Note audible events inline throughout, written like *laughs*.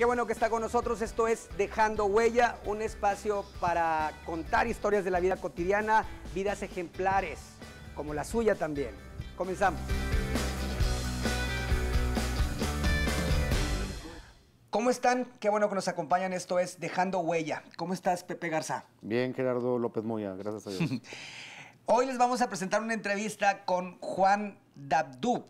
Qué bueno que está con nosotros. Esto es Dejando Huella, un espacio para contar historias de la vida cotidiana, vidas ejemplares, como la suya también. Comenzamos. ¿Cómo están? Qué bueno que nos acompañan. Esto es Dejando Huella. ¿Cómo estás, Pepe Garza? Bien, Gerardo López Moya. Gracias a Dios. *laughs* Hoy les vamos a presentar una entrevista con Juan Dabdub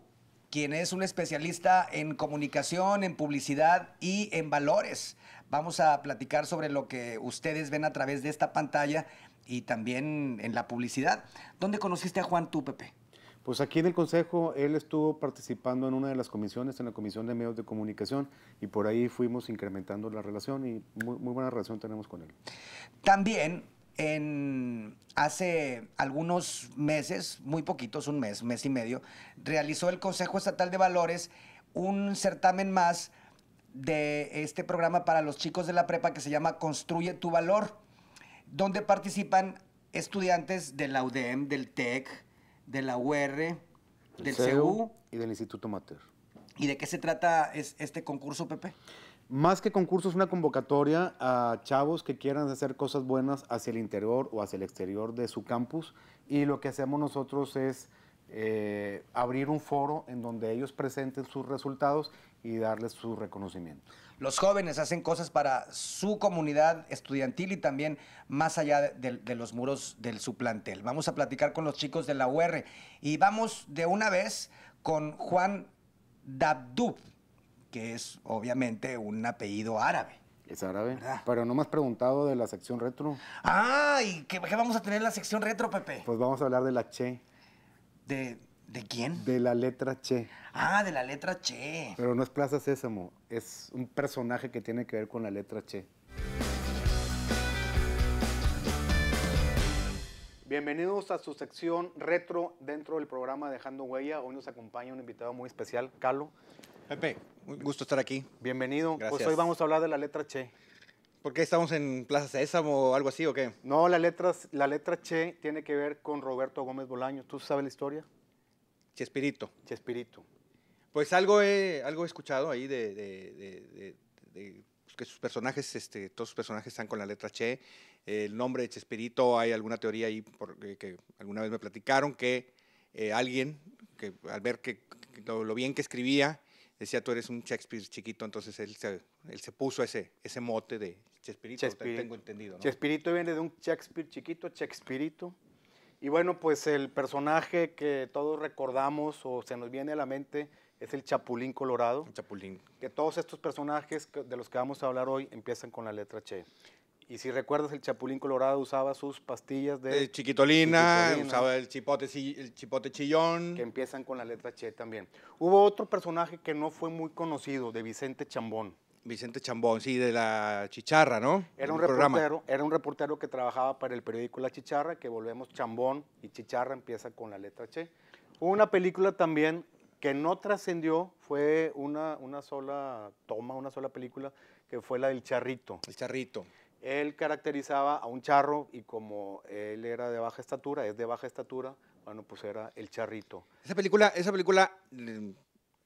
quien es un especialista en comunicación, en publicidad y en valores. Vamos a platicar sobre lo que ustedes ven a través de esta pantalla y también en la publicidad. ¿Dónde conociste a Juan tú, Pepe? Pues aquí en el Consejo él estuvo participando en una de las comisiones, en la Comisión de Medios de Comunicación, y por ahí fuimos incrementando la relación y muy, buena relación tenemos con él. También en, hace algunos meses, muy poquitos, un mes, mes y medio, realizó el Consejo Estatal de Valores un certamen más de este programa para los chicos de la prepa que se llama Construye tu Valor, donde participan estudiantes de la UDEM, del TEC, de la UR, del CEU, y del Instituto Mater. ¿Y de qué se trata este concurso, Pepe? más que concurso, es una convocatoria a chavos que quieran hacer cosas buenas hacia el interior o hacia el exterior de su campus. Y lo que hacemos nosotros es eh, abrir un foro en donde ellos presenten sus resultados y darles su reconocimiento. Los jóvenes hacen cosas para su comunidad estudiantil y también más allá de, los muros de su plantel. Vamos a platicar con los chicos de la UR y vamos de una vez con Juan Dabdub que es obviamente un apellido árabe. Es árabe. Pero no me has preguntado de la sección retro. Ah, ¿y qué, vamos a tener en la sección retro, Pepe? Pues vamos a hablar de la Che. ¿De, ¿De quién? De la letra Che. Ah, de la letra Che. Pero no es Plaza Sésamo, es un personaje que tiene que ver con la letra Che. Bienvenidos a su sección retro dentro del programa Dejando Huella. Hoy nos acompaña un invitado muy especial, Calo. Pepe, un gusto estar aquí. Bienvenido. Pues hoy vamos a hablar de la letra Che. ¿Por qué estamos en Plaza Sésamo o algo así o qué? No, la letra, la letra Che tiene que ver con Roberto Gómez Bolaño. ¿Tú sabes la historia? Chespirito. Chespirito. Pues algo he, algo he escuchado ahí de, pues, que sus personajes, este, todos sus personajes están con la letra Che. El nombre de Chespirito, hay alguna teoría ahí porque, que alguna vez me platicaron que eh, alguien, que al ver que, lo bien que escribía, decía, tú eres un Shakespeare chiquito, entonces él se, él se puso ese, ese mote de Chespirito, tengo entendido. ¿no? Chespirito viene de un Shakespeare chiquito, Shakespeare, Y bueno, pues el personaje que todos recordamos o se nos viene a la mente es el Chapulín Colorado. El Chapulín. Que todos estos personajes de los que vamos a hablar hoy empiezan con la letra Che. Y si recuerdas, el Chapulín Colorado usaba sus pastillas de... de chiquitolina, usaba el chipote, el chipote chillón. Que empiezan con la letra Che también. Hubo otro personaje que no fue muy conocido, de Vicente Chambón. Vicente Chambón, sí, de la Chicharra, ¿no? Era un, reportero, era un reportero que trabajaba para el periódico La Chicharra, que volvemos Chambón y Chicharra empieza con la letra Che. Hubo una película también que no trascendió, fue una, una sola toma, una sola película, que fue la del Charrito. El Charrito. Él caracterizaba a un charro y como él era de baja estatura, es de baja estatura, bueno, pues era el charrito. Esa película, esa película mm,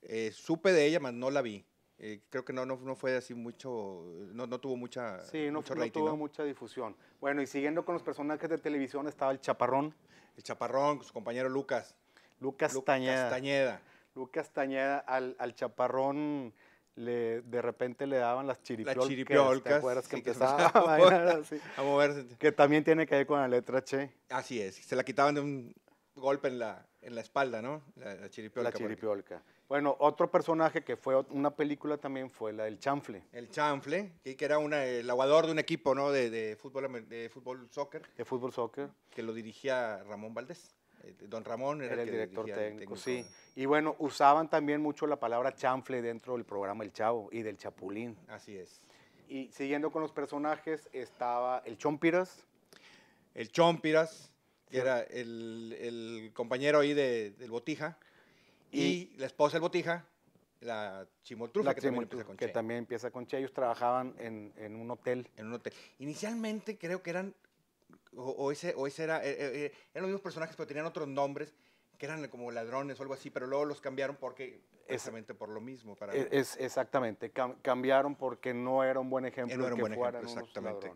eh, supe de ella, más no la vi. Eh, creo que no, no, no, fue así mucho, no, tuvo mucha Sí, no, tuvo mucha difusión. Bueno, y siguiendo con los personajes de televisión estaba el Chaparrón. El Chaparrón, su compañero Lucas. Lucas, Tañeda. Lucas Tañeda, al, al Chaparrón de repente le daban las chiripiolcas, que también tiene que ver con la letra Che. Así es, se la quitaban de un golpe en la, espalda, ¿no? La, chiripiolca. Bueno, otro personaje que fue una película también fue la del Chanfle. El Chanfle, que era el aguador de un equipo, ¿no? De, fútbol, de fútbol soccer. De fútbol soccer. Que lo dirigía Ramón Valdés. Eh, don Ramón era, el, director técnico, Sí, y bueno, usaban también mucho la palabra chanfle dentro del programa El Chavo y del Chapulín. Así es. Y siguiendo con los personajes estaba el Chompiras. El Chompiras, que era el, compañero ahí del Botija. Y, la esposa del Botija, la Chimoltrufa, que, también empieza con que che. Ellos trabajaban en un hotel. En un hotel. Inicialmente creo que eran o, ese, era, eh, eh, eh, eran los mismos personajes, pero tenían otros nombres que eran como ladrones o algo así, pero luego los cambiaron porque exactamente por lo mismo. Para e, es, exactamente, cambiaron porque no era un buen ejemplo de que fueran Unos ladrones.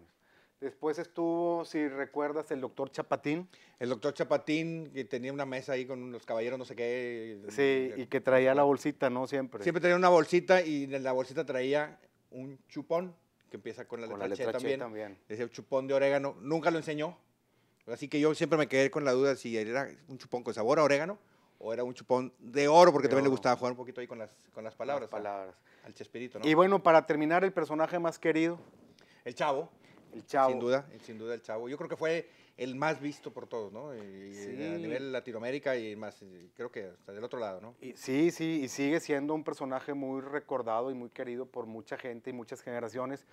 Después estuvo, si recuerdas, el doctor Chapatín. El doctor Chapatín, que tenía una mesa ahí con los caballeros, no sé qué. Sí, y que traía la bolsita, ¿no? Siempre. Siempre tenía una bolsita y en la bolsita traía un chupón que empieza con la la también. también. Decía chupón de orégano, nunca lo enseñó. Así que yo siempre me quedé con la duda si era un chupón con sabor a orégano o era un chupón de oro, porque también le gustaba jugar un poquito ahí con las, con las palabras. palabras. Al Chespirito, ¿no? Y bueno, para terminar, el personaje más querido. El Chavo. El Chavo. Sin duda, sin duda el Chavo. Yo creo que fue el más visto por todos, ¿no? Eh, a nivel Latinoamérica y más, creo que hasta del otro lado, ¿no? sí, sí, y sigue siendo un personaje muy recordado y muy querido por mucha gente y muchas generaciones.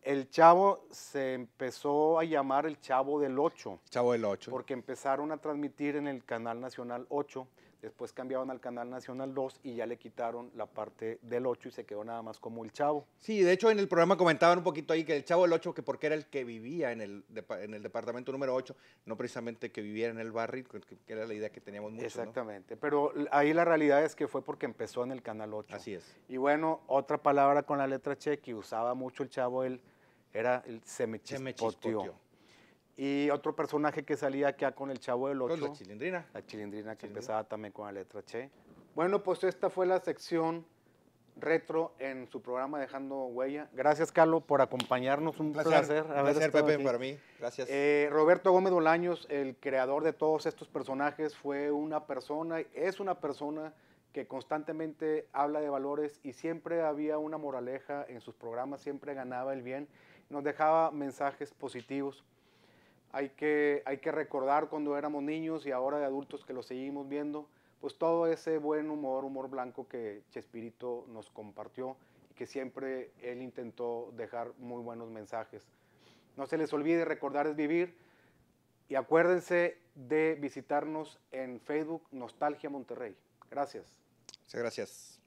El Chavo se empezó a llamar el Chavo del 8. Chavo del 8. Porque empezaron a transmitir en el Canal Nacional 8 Después cambiaron al Canal Nacional 2 y ya le quitaron la parte del 8 y se quedó nada más como el Chavo. Sí, de hecho en el programa comentaban un poquito ahí que el Chavo del 8, que porque era el que vivía en el, en el departamento número 8, no precisamente que viviera en el barrio, que, era la idea que teníamos mucho. Exactamente, pero ahí la realidad es que fue porque empezó en el Canal 8. Así es. Y bueno, otra palabra con la letra che que usaba mucho el Chavo, él era el se y otro personaje que salía acá con el Chavo del Ocho. la chilindrina. La chilindrina que empezaba también con la letra Che. Bueno, pues esta fue la sección retro en su programa Dejando Huella. Gracias, Carlos, por acompañarnos. Un placer. un placer Pepe, para mí. Gracias. Eh, Roberto Gómez Bolaños, el creador de todos estos personajes, fue una persona, es una persona que constantemente habla de valores y siempre había una moraleja en sus programas, siempre ganaba el bien, nos dejaba mensajes positivos hay que, hay que recordar cuando éramos niños y ahora de adultos que lo seguimos viendo, pues todo ese buen humor, humor blanco que Chespirito nos compartió y que siempre él intentó dejar muy buenos mensajes. No se les olvide, recordar es vivir y acuérdense de visitarnos en Facebook Nostalgia Monterrey. Gracias. Muchas gracias.